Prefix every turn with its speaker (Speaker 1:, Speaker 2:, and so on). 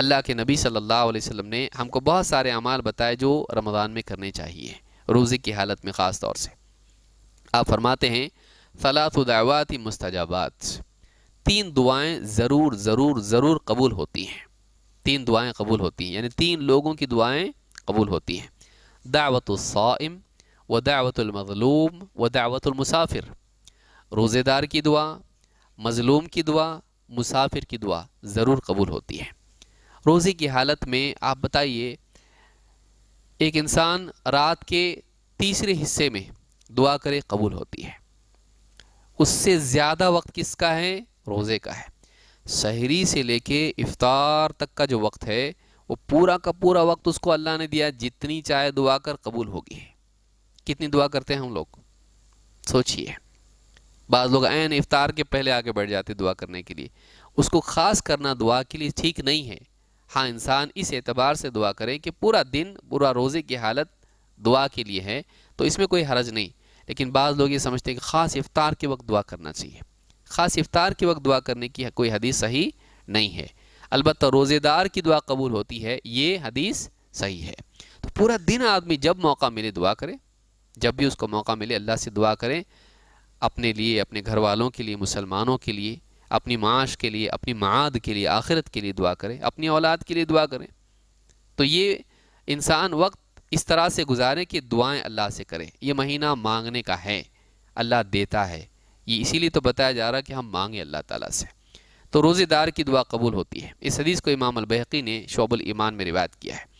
Speaker 1: अल्लाह के नबी सल्लल्लाहु अलैहि वसल्लम ने हमको बहुत सारे अमाल बताए जो रमज़ान में करने चाहिए रोज़े की हालत में ख़ास तौर से आप फरमाते हैं सलातदावाती मुस्तजाबात तीन दुआएं ज़रूर ज़रूर ज़रूर कबूल होती हैं तीन दुआएं कबूल होती हैं यानी तीन लोगों की दुआएं कबूल होती हैं दावतम व दावतमज़लूम व दावतमसाफिर रोज़ेदार की दुआ मज़लूम की दुआ मुसाफिर की दुआ ज़रूर कबूल होती है रोज़ी की हालत में आप बताइए एक इंसान रात के तीसरे हिस्से में दुआ करे कबूल होती है उससे ज़्यादा वक्त किसका है रोज़े का है शहरी से लेके इफ्तार तक का जो वक्त है वो पूरा का पूरा वक्त उसको अल्लाह ने दिया जितनी चाहे दुआ कर कबूल होगी है कितनी दुआ करते हैं हम लोग सोचिए बाज़ लोग आए इफ्तार के पहले आके बैठ जाते दुआ करने के लिए उसको ख़ास करना दुआ के लिए ठीक नहीं है हाँ इंसान इस एतबार से दुआ करें कि पूरा दिन पूरा रोज़े की हालत दुआ के लिए है तो इसमें कोई हरज नहीं लेकिन बाज़ लोग ये समझते हैं कि ख़ास इफ़ार के वक्त दुआ करना चाहिए ख़ास इफ़ार के वक्त दुआ करने की कोई हदीस सही नहीं है अलबत् रोज़ेदार की दुआ कबूल होती है ये हदीस सही है तो पूरा दिन आदमी जब मौका मिले दुआ करें जब भी उसको मौका मिले अल्लाह से दुआ करें अपने लिए अपने घर वालों के लिए मुसलमानों के लिए अपनी माश के लिए अपनी माद के लिए आखिरत के लिए दुआ करें अपनी औलाद के लिए दुआ करें तो ये इंसान वक्त इस तरह से गुजारें कि दुआएं अल्लाह से करें ये महीना मांगने का है अल्लाह देता है ये इसीलिए तो बताया जा रहा है कि हम मांगें अल्लाह ताला से तो रोज़ेदार की दुआ कबूल होती है इस हदीस को इमाम अलबहकी ने शोबल ईमान में रिवायत किया है